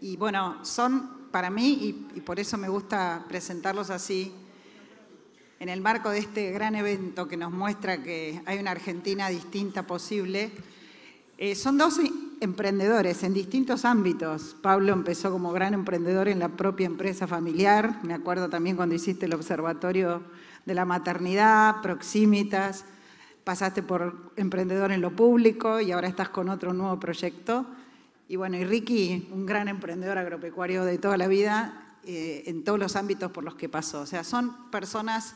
y bueno, son para mí, y, por eso me gusta presentarlos así, en el marco de este gran evento que nos muestra que hay una Argentina distinta posible, eh, son dos emprendedores en distintos ámbitos. Pablo empezó como gran emprendedor en la propia empresa familiar, me acuerdo también cuando hiciste el observatorio de la maternidad, proximitas, pasaste por emprendedor en lo público y ahora estás con otro nuevo proyecto. Y bueno, y Ricky, un gran emprendedor agropecuario de toda la vida, eh, en todos los ámbitos por los que pasó. O sea, son personas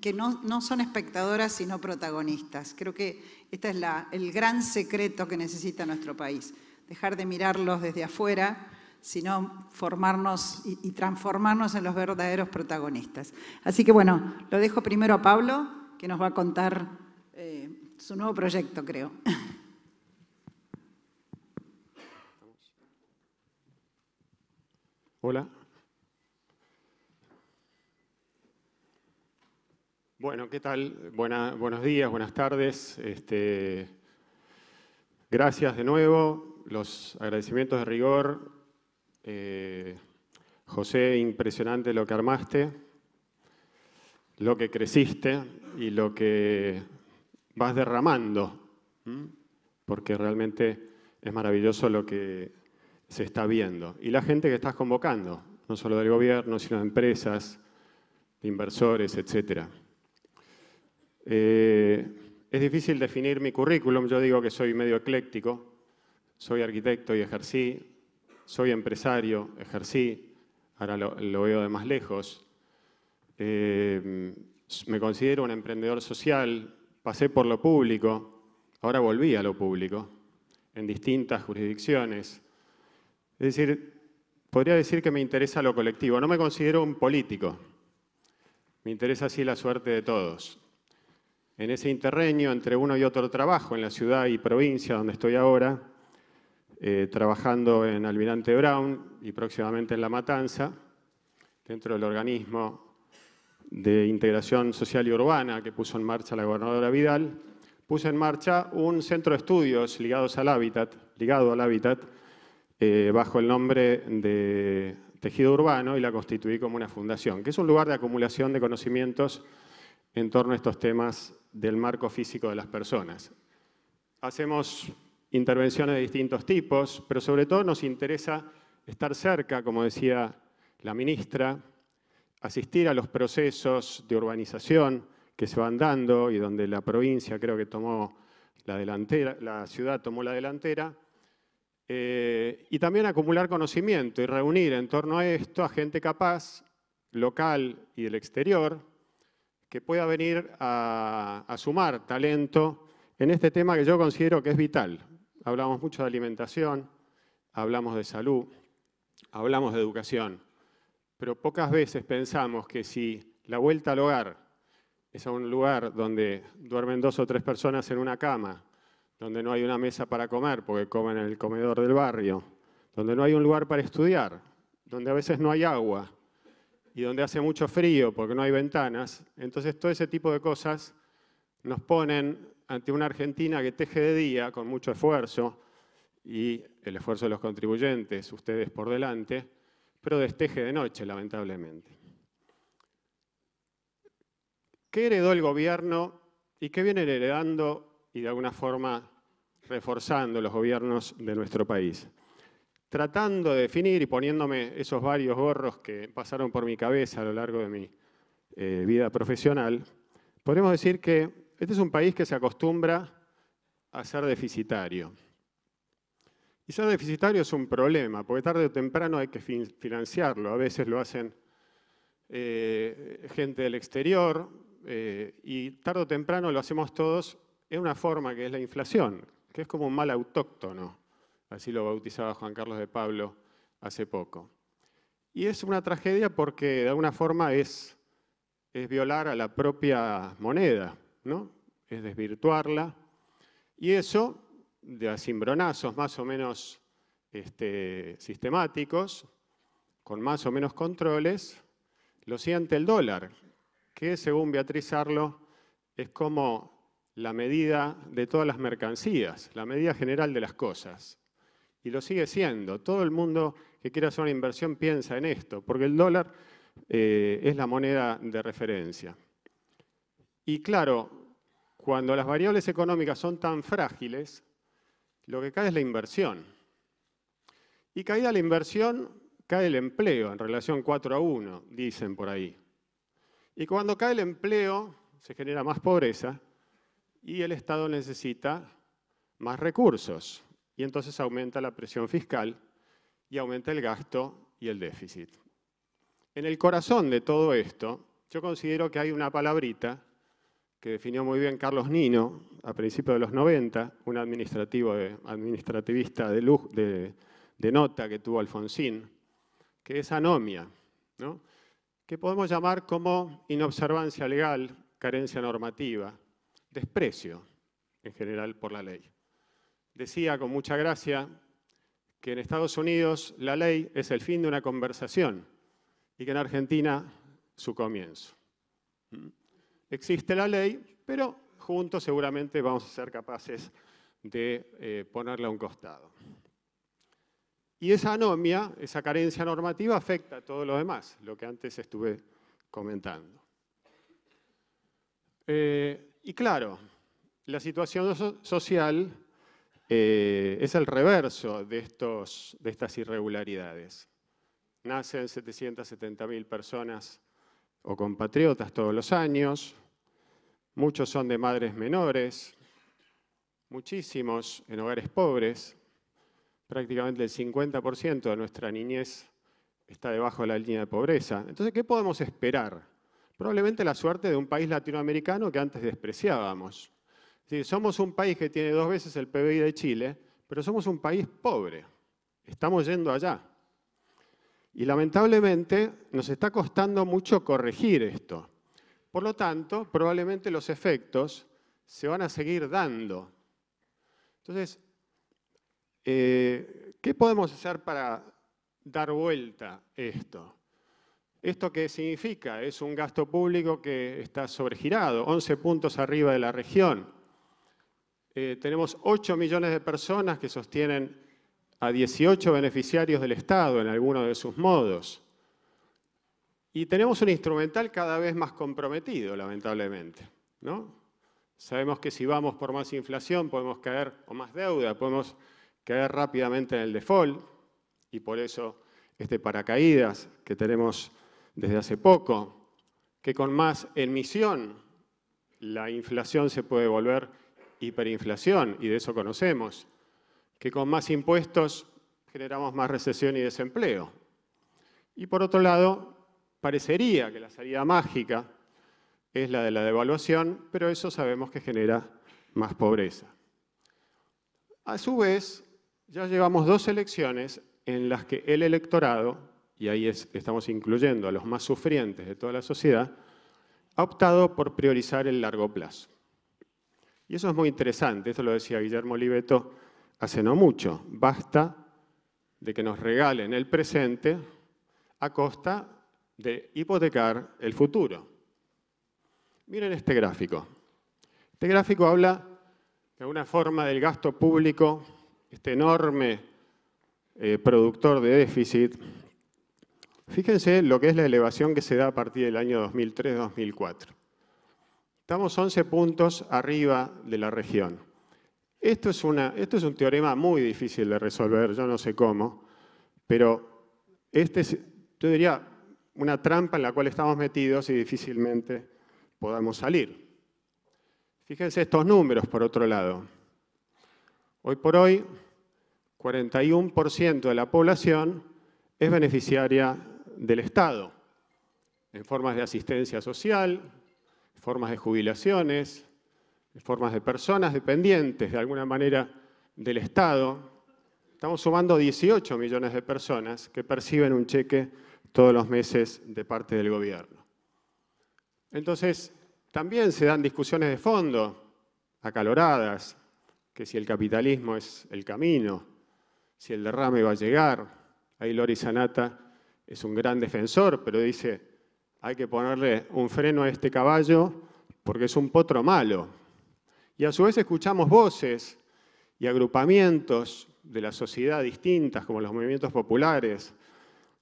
que no, son espectadoras, sino protagonistas. Creo que este es la, el gran secreto que necesita nuestro país. Dejar de mirarlos desde afuera, sino formarnos y, transformarnos en los verdaderos protagonistas. Así que bueno, lo dejo primero a Pablo, que nos va a contar eh, su nuevo proyecto, creo. Hola. Bueno, ¿qué tal? buenos días, buenas tardes. Este, gracias de nuevo. Los agradecimientos de rigor. Eh, José, impresionante lo que armaste, lo que creciste y lo que vas derramando. Porque realmente es maravilloso lo que se está viendo. Y la gente que estás convocando, no solo del gobierno, sino de empresas, de inversores, etc. Eh, es difícil definir mi currículum, yo digo que soy medio ecléctico, soy arquitecto y ejercí, soy empresario, ejercí, ahora lo, veo de más lejos, eh, me considero un emprendedor social, pasé por lo público, ahora volví a lo público, en distintas jurisdicciones, es decir, podría decir que me interesa lo colectivo. No me considero un político. Me interesa así la suerte de todos. En ese interreño, entre uno y otro trabajo, en la ciudad y provincia donde estoy ahora, eh, trabajando en Almirante Brown y próximamente en La Matanza, dentro del organismo de integración social y urbana que puso en marcha la gobernadora Vidal, puse en marcha un centro de estudios ligados al hábitat, ligado al hábitat, eh, bajo el nombre de Tejido Urbano y la constituí como una fundación, que es un lugar de acumulación de conocimientos en torno a estos temas del marco físico de las personas. Hacemos intervenciones de distintos tipos, pero sobre todo nos interesa estar cerca, como decía la ministra, asistir a los procesos de urbanización que se van dando y donde la provincia creo que tomó la delantera, la ciudad tomó la delantera, eh, y también acumular conocimiento y reunir en torno a esto a gente capaz, local y del exterior, que pueda venir a, a sumar talento en este tema que yo considero que es vital. Hablamos mucho de alimentación, hablamos de salud, hablamos de educación, pero pocas veces pensamos que si la vuelta al hogar es a un lugar donde duermen dos o tres personas en una cama, donde no hay una mesa para comer porque comen en el comedor del barrio, donde no hay un lugar para estudiar, donde a veces no hay agua y donde hace mucho frío porque no hay ventanas. Entonces todo ese tipo de cosas nos ponen ante una Argentina que teje de día con mucho esfuerzo y el esfuerzo de los contribuyentes, ustedes por delante, pero desteje de noche, lamentablemente. ¿Qué heredó el gobierno y qué vienen heredando y de alguna forma reforzando los gobiernos de nuestro país. Tratando de definir y poniéndome esos varios gorros que pasaron por mi cabeza a lo largo de mi eh, vida profesional, podemos decir que este es un país que se acostumbra a ser deficitario. Y ser deficitario es un problema, porque tarde o temprano hay que financiarlo. A veces lo hacen eh, gente del exterior eh, y tarde o temprano lo hacemos todos es una forma que es la inflación, que es como un mal autóctono, así lo bautizaba Juan Carlos de Pablo hace poco. Y es una tragedia porque de alguna forma es, es violar a la propia moneda, ¿no? es desvirtuarla. Y eso, de asimbronazos más o menos este, sistemáticos, con más o menos controles, lo siente el dólar, que según Beatriz Arlo es como la medida de todas las mercancías, la medida general de las cosas. Y lo sigue siendo. Todo el mundo que quiera hacer una inversión piensa en esto, porque el dólar eh, es la moneda de referencia. Y claro, cuando las variables económicas son tan frágiles, lo que cae es la inversión. Y caída la inversión, cae el empleo en relación 4 a 1, dicen por ahí. Y cuando cae el empleo, se genera más pobreza y el Estado necesita más recursos. Y entonces aumenta la presión fiscal y aumenta el gasto y el déficit. En el corazón de todo esto, yo considero que hay una palabrita que definió muy bien Carlos Nino a principios de los 90, un administrativo administrativista de, de, nota que tuvo Alfonsín, que es anomia, ¿no? que podemos llamar como inobservancia legal, carencia normativa, desprecio en general por la ley. Decía con mucha gracia que en Estados Unidos la ley es el fin de una conversación y que en Argentina su comienzo. Existe la ley, pero juntos seguramente vamos a ser capaces de eh, ponerla a un costado. Y esa anomia, esa carencia normativa afecta a todo lo demás, lo que antes estuve comentando. Eh, y claro, la situación social eh, es el reverso de, estos, de estas irregularidades. Nacen 770.000 personas o compatriotas todos los años, muchos son de madres menores, muchísimos en hogares pobres, prácticamente el 50% de nuestra niñez está debajo de la línea de pobreza. Entonces, ¿qué podemos esperar Probablemente la suerte de un país latinoamericano que antes despreciábamos. somos un país que tiene dos veces el PBI de Chile, pero somos un país pobre. Estamos yendo allá. Y lamentablemente nos está costando mucho corregir esto. Por lo tanto, probablemente los efectos se van a seguir dando. Entonces, eh, ¿qué podemos hacer para dar vuelta esto? ¿Esto qué significa? Es un gasto público que está sobregirado, 11 puntos arriba de la región. Eh, tenemos 8 millones de personas que sostienen a 18 beneficiarios del Estado en alguno de sus modos. Y tenemos un instrumental cada vez más comprometido, lamentablemente. Sabemos que si vamos por más inflación podemos caer, o más deuda, podemos caer rápidamente en el default, y por eso este paracaídas que tenemos desde hace poco, que con más emisión la inflación se puede volver hiperinflación, y de eso conocemos, que con más impuestos generamos más recesión y desempleo. Y por otro lado, parecería que la salida mágica es la de la devaluación, pero eso sabemos que genera más pobreza. A su vez, ya llevamos dos elecciones en las que el electorado y ahí estamos incluyendo a los más sufrientes de toda la sociedad, ha optado por priorizar el largo plazo. Y eso es muy interesante, esto lo decía Guillermo Oliveto hace no mucho. Basta de que nos regalen el presente a costa de hipotecar el futuro. Miren este gráfico. Este gráfico habla de una forma del gasto público, este enorme eh, productor de déficit, Fíjense lo que es la elevación que se da a partir del año 2003-2004. Estamos 11 puntos arriba de la región. Esto es, un teorema muy difícil de resolver, yo no sé cómo, pero este es, yo diría, una trampa en la cual estamos metidos y difícilmente podamos salir. Fíjense estos números, por otro lado. Hoy por hoy, 41% de la población es beneficiaria del Estado, en formas de asistencia social, en formas de jubilaciones, en formas de personas dependientes de alguna manera del Estado. Estamos sumando 18 millones de personas que perciben un cheque todos los meses de parte del gobierno. Entonces, también se dan discusiones de fondo, acaloradas, que si el capitalismo es el camino, si el derrame va a llegar. Ahí Lori Sanata es un gran defensor, pero dice, hay que ponerle un freno a este caballo porque es un potro malo. Y a su vez escuchamos voces y agrupamientos de la sociedad distintas, como los movimientos populares,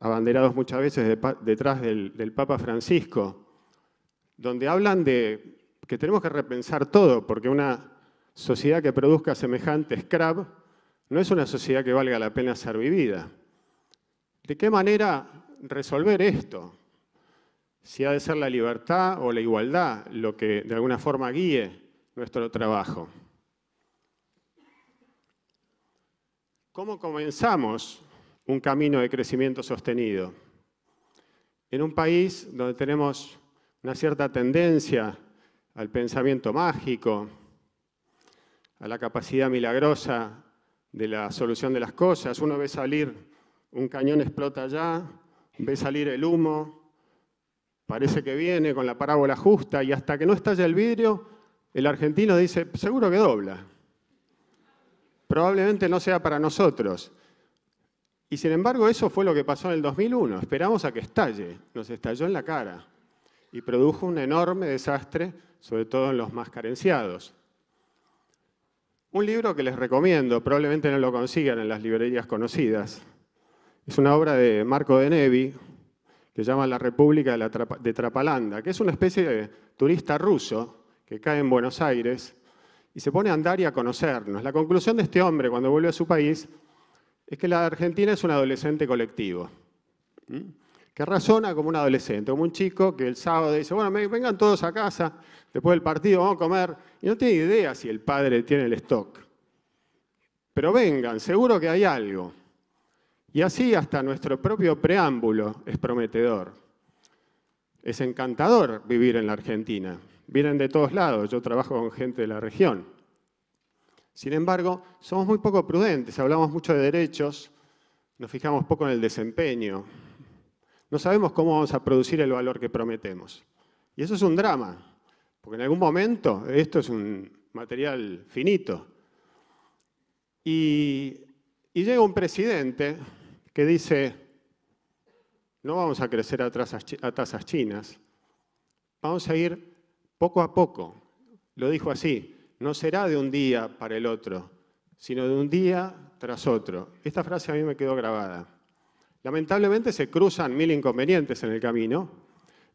abanderados muchas veces detrás del, del Papa Francisco, donde hablan de que tenemos que repensar todo, porque una sociedad que produzca semejante scrap no es una sociedad que valga la pena ser vivida. ¿De qué manera resolver esto? Si ha de ser la libertad o la igualdad lo que de alguna forma guíe nuestro trabajo. ¿Cómo comenzamos un camino de crecimiento sostenido? En un país donde tenemos una cierta tendencia al pensamiento mágico, a la capacidad milagrosa de la solución de las cosas, uno ve salir un cañón explota allá, ve salir el humo, parece que viene con la parábola justa y hasta que no estalla el vidrio, el argentino dice, seguro que dobla. Probablemente no sea para nosotros. Y sin embargo, eso fue lo que pasó en el 2001. Esperamos a que estalle. Nos estalló en la cara y produjo un enorme desastre, sobre todo en los más carenciados. Un libro que les recomiendo, probablemente no lo consigan en las librerías conocidas, es una obra de Marco de Nevi que llama La República de, Trapalanda, que es una especie de turista ruso que cae en Buenos Aires y se pone a andar y a conocernos. La conclusión de este hombre cuando vuelve a su país es que la Argentina es un adolescente colectivo, que razona como un adolescente, como un chico que el sábado dice, bueno, vengan todos a casa, después del partido vamos a comer, y no tiene idea si el padre tiene el stock. Pero vengan, seguro que hay algo. Y así hasta nuestro propio preámbulo es prometedor. Es encantador vivir en la Argentina. Vienen de todos lados, yo trabajo con gente de la región. Sin embargo, somos muy poco prudentes, hablamos mucho de derechos, nos fijamos poco en el desempeño. No sabemos cómo vamos a producir el valor que prometemos. Y eso es un drama, porque en algún momento esto es un material finito. Y, llega un presidente que dice, no vamos a crecer a tasas, chinas, vamos a ir poco a poco. Lo dijo así, no será de un día para el otro, sino de un día tras otro. Esta frase a mí me quedó grabada. Lamentablemente se cruzan mil inconvenientes en el camino,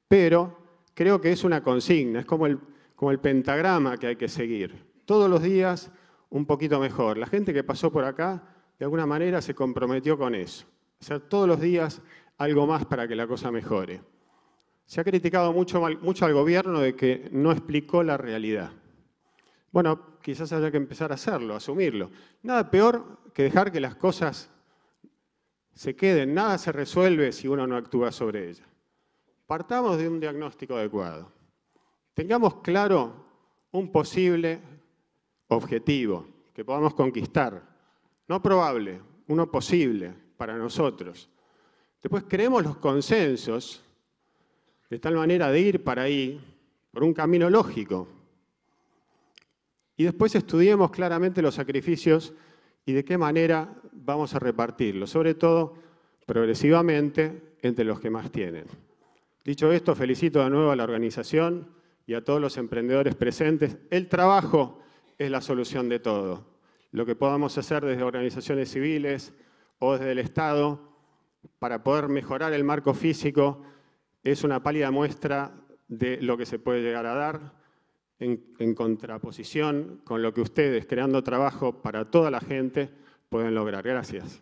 pero creo que es una consigna, es como como el pentagrama que hay que seguir. Todos los días un poquito mejor. La gente que pasó por acá de alguna manera se comprometió con eso, hacer todos los días algo más para que la cosa mejore. Se ha criticado mucho, al gobierno de que no explicó la realidad. Bueno, quizás haya que empezar a hacerlo, a asumirlo. Nada peor que dejar que las cosas se queden, nada se resuelve si uno no actúa sobre ellas. Partamos de un diagnóstico adecuado. Tengamos claro un posible objetivo que podamos conquistar. No probable, uno posible para nosotros. Después creemos los consensos de tal manera de ir para ahí, por un camino lógico. Y después estudiemos claramente los sacrificios y de qué manera vamos a repartirlos, sobre todo progresivamente entre los que más tienen. Dicho esto, felicito de nuevo a la organización y a todos los emprendedores presentes. El trabajo es la solución de todo lo que podamos hacer desde organizaciones civiles o desde el Estado para poder mejorar el marco físico es una pálida muestra de lo que se puede llegar a dar en, en contraposición con lo que ustedes, creando trabajo para toda la gente, pueden lograr. Gracias.